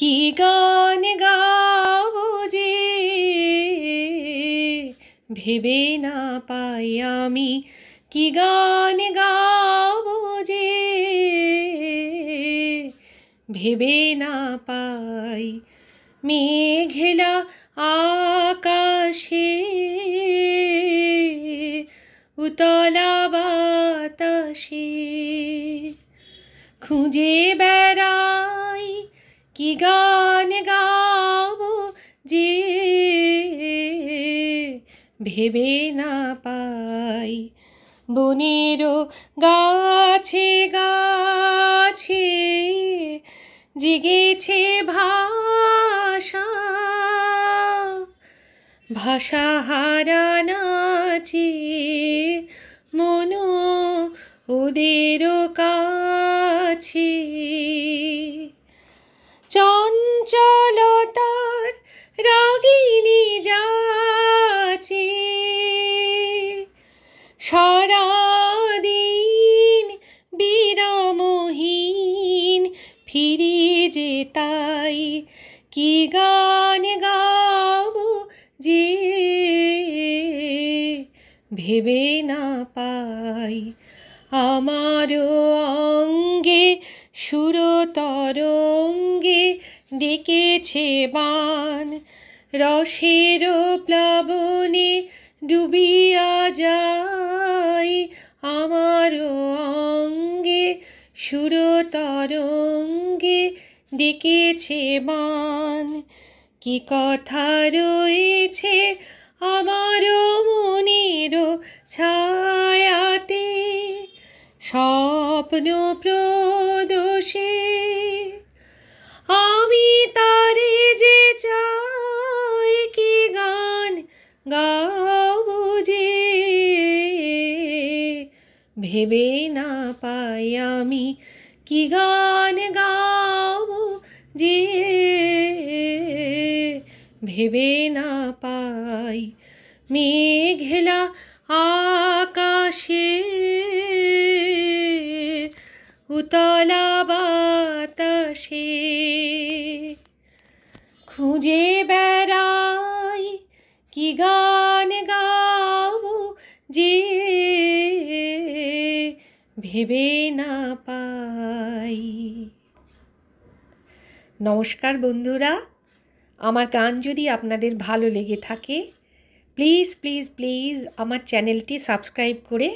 কি গান গাও বুঝে ভেবে না পাই আমি কি গান গাও বুঝে ভেবে না পাই মেঘেলা আকাশে উতলা বাতাসে খুঁজে বেড়া কি গান গাব যে ভেবে না পাই বনের গাছে গাছে জেগেছে ভাষা ভাষা হারা নাচে মনো ওদের কাছে কি গান গাব যে ভেবে না পাই আমার অঙ্গে সুরতর অঙ্গে ডেকেছে বান রসের প্লাবনে ডুবিয়া যায় আমার অঙ্গে সুরতর তরঙ্গ ডেকেছে মান কি কথা রয়েছে আমারও মনেরও ছায়াতে স্বপ্ন প্রদোষে আমি তারে যে চাই কি গান গাও বুঝে ভেবে না পাই আমি কি গান গাব যে ভেবে না পাই মেঘেলা আকাশে উতলা বাতাসে খুঁজে বেড়াই কি গান গাব যে ভেবে না পাই নমস্কার বন্ধুরা আমার গান যদি আপনাদের ভালো লেগে থাকে প্লিজ প্লিজ প্লিজ আমার চ্যানেলটি সাবস্ক্রাইব করে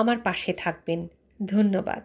আমার পাশে থাকবেন ধন্যবাদ